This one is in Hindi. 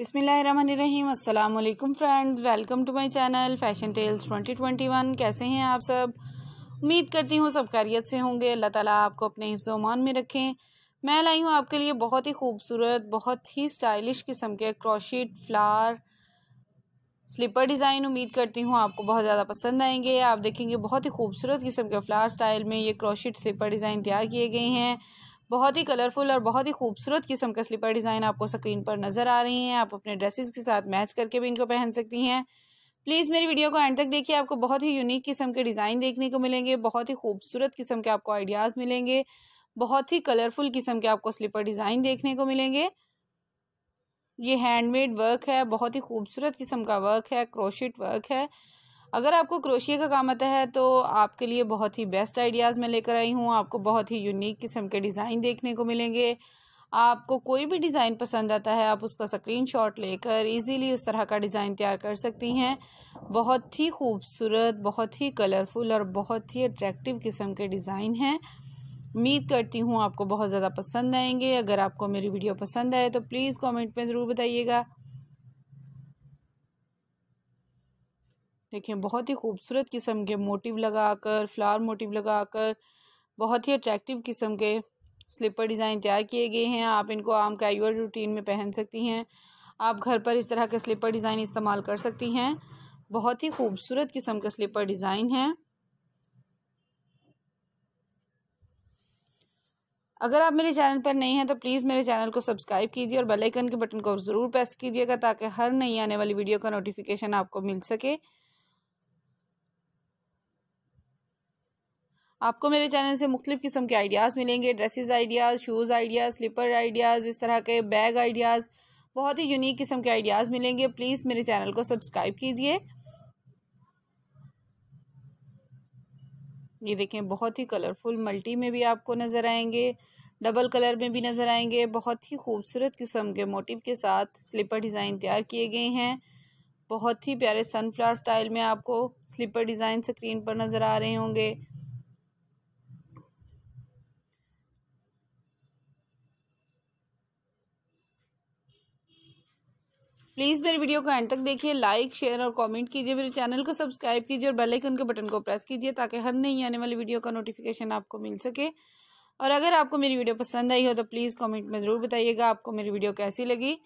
बिसमीम् अल्लाम friends welcome to my channel fashion tells 2021 कैसे हैं आप सब उम्मीद करती हूँ सब खैरियत से होंगे अल्लाह ताला आपको अपने हिफ्ज़ अमान में रखें मैं लाई हूँ आपके लिए बहुत ही खूबसूरत बहुत ही स्टाइलिश किस्म के क्रोशीट फ्लार स्लीपर डिज़ाइन उम्मीद करती हूँ आपको बहुत ज़्यादा पसंद आएंगे आप देखेंगे बहुत ही खूबसूरत किस्म के फ्लार स्टाइल में ये क्रोशीट स्लीपर डिज़ाइन तैयार किए गए हैं बहुत ही कलरफुल और बहुत ही खूबसूरत किस्म का स्लीपर डिज़ाइन आपको स्क्रीन पर नज़र आ रही हैं आप अपने ड्रेसेस के साथ मैच करके भी इनको पहन सकती हैं प्लीज़ मेरी वीडियो को एंड तक देखिए आपको बहुत ही यूनिक किस्म के डिज़ाइन देखने को मिलेंगे बहुत ही खूबसूरत किस्म के आपको आइडियाज़ मिलेंगे बहुत ही कलरफुल किस्म के आपको स्लीपर डिज़ाइन देखने को मिलेंगे ये हैंडमेड वर्क है बहुत ही खूबसूरत किस्म का वर्क है क्रोशिट वर्क है अगर आपको क्रोशिया का काम आता है तो आपके लिए बहुत ही बेस्ट आइडियाज़ मैं लेकर आई हूँ आपको बहुत ही यूनिक किस्म के डिज़ाइन देखने को मिलेंगे आपको कोई भी डिज़ाइन पसंद आता है आप उसका स्क्रीन शॉट लेकर इजीली उस तरह का डिज़ाइन तैयार कर सकती हैं बहुत ही खूबसूरत बहुत ही कलरफुल और बहुत ही अट्रैक्टिव किस्म के डिज़ाइन हैं उम्मीद करती हूँ आपको बहुत ज़्यादा पसंद आएंगे अगर आपको मेरी वीडियो पसंद आए तो प्लीज़ कमेंट में ज़रूर बताइएगा देखें बहुत ही खूबसूरत किस्म के मोटिव लगाकर फ्लावर मोटिव लगाकर बहुत ही अट्रैक्टिव किस्म के स्लीपर डिज़ाइन तैयार किए गए हैं आप इनको आम कैजुअल रूटीन में पहन सकती हैं आप घर पर इस तरह के स्लीपर डिज़ाइन इस्तेमाल कर सकती हैं बहुत ही खूबसूरत किस्म का स्लीपर डिज़ाइन है अगर आप मेरे चैनल पर नए हैं तो प्लीज़ मेरे चैनल को सब्सक्राइब कीजिए और बेल आइकन के बटन को ज़रूर प्रेस कीजिएगा ताकि हर नई आने वाली वीडियो का नोटिफिकेशन आपको मिल सके आपको मेरे चैनल से मुख्तु किस्म के आइडियाज़ मिलेंगे dresses ideas shoes ideas slipper ideas इस तरह के बैग आइडियाज़ बहुत ही यूनिक किस्म के आइडियाज़ मिलेंगे प्लीज़ मेरे चैनल को सब्सक्राइब कीजिए ये देखें बहुत ही कलरफुल मल्टी में भी आपको नज़र आएंगे डबल कलर में भी नज़र आएंगे बहुत ही खूबसूरत किस्म के मोटिव के साथ स्लीपर डिज़ाइन तैयार किए गए हैं बहुत ही प्यारे सनफ्लावर स्टाइल में आपको स्लीपर डिज़ाइन स्क्रीन पर नज़र आ रहे होंगे प्लीज़ मेरे वीडियो को एंड तक देखिए लाइक शेयर और कमेंट कीजिए मेरे चैनल को सब्सक्राइब कीजिए और बेल आइकन के बटन को प्रेस कीजिए ताकि हर नई आने वाली वीडियो का नोटिफिकेशन आपको मिल सके और अगर आपको मेरी वीडियो पसंद आई हो तो प्लीज़ कमेंट में ज़रूर बताइएगा आपको मेरी वीडियो कैसी लगी